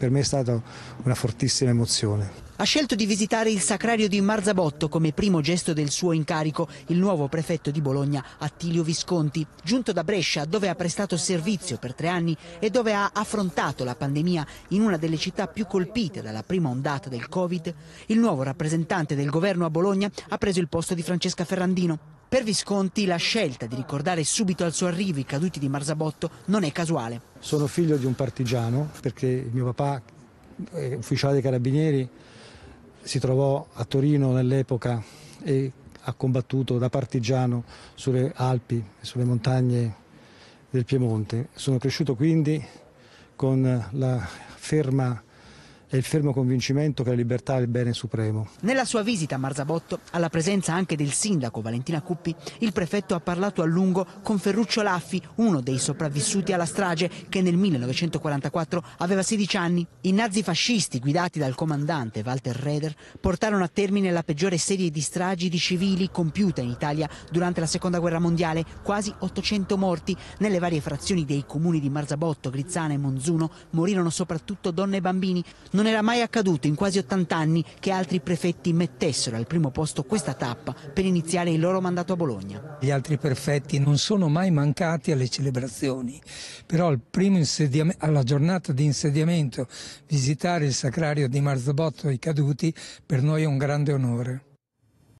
per me è stata una fortissima emozione. Ha scelto di visitare il sacrario di Marzabotto come primo gesto del suo incarico il nuovo prefetto di Bologna, Attilio Visconti, giunto da Brescia dove ha prestato servizio per tre anni e dove ha affrontato la pandemia in una delle città più colpite dalla prima ondata del Covid. Il nuovo rappresentante del governo a Bologna ha preso il posto di Francesca Ferrandino. Per Visconti la scelta di ricordare subito al suo arrivo i caduti di Marzabotto non è casuale. Sono figlio di un partigiano perché mio papà, eh, ufficiale dei carabinieri, si trovò a Torino nell'epoca e ha combattuto da partigiano sulle Alpi sulle montagne del Piemonte. Sono cresciuto quindi con la ferma è il fermo convincimento che la libertà è il bene supremo. Nella sua visita a Marzabotto, alla presenza anche del sindaco Valentina Cuppi, il prefetto ha parlato a lungo con Ferruccio Laffi, uno dei sopravvissuti alla strage che nel 1944 aveva 16 anni. I nazifascisti guidati dal comandante Walter Reder portarono a termine la peggiore serie di stragi di civili compiuta in Italia durante la Seconda Guerra Mondiale, quasi 800 morti nelle varie frazioni dei comuni di Marzabotto, Grizzana e Monzuno, morirono soprattutto donne e bambini. Non non era mai accaduto in quasi 80 anni che altri prefetti mettessero al primo posto questa tappa per iniziare il loro mandato a Bologna. Gli altri prefetti non sono mai mancati alle celebrazioni, però alla giornata di insediamento visitare il sacrario di Marzabotto ai caduti per noi è un grande onore.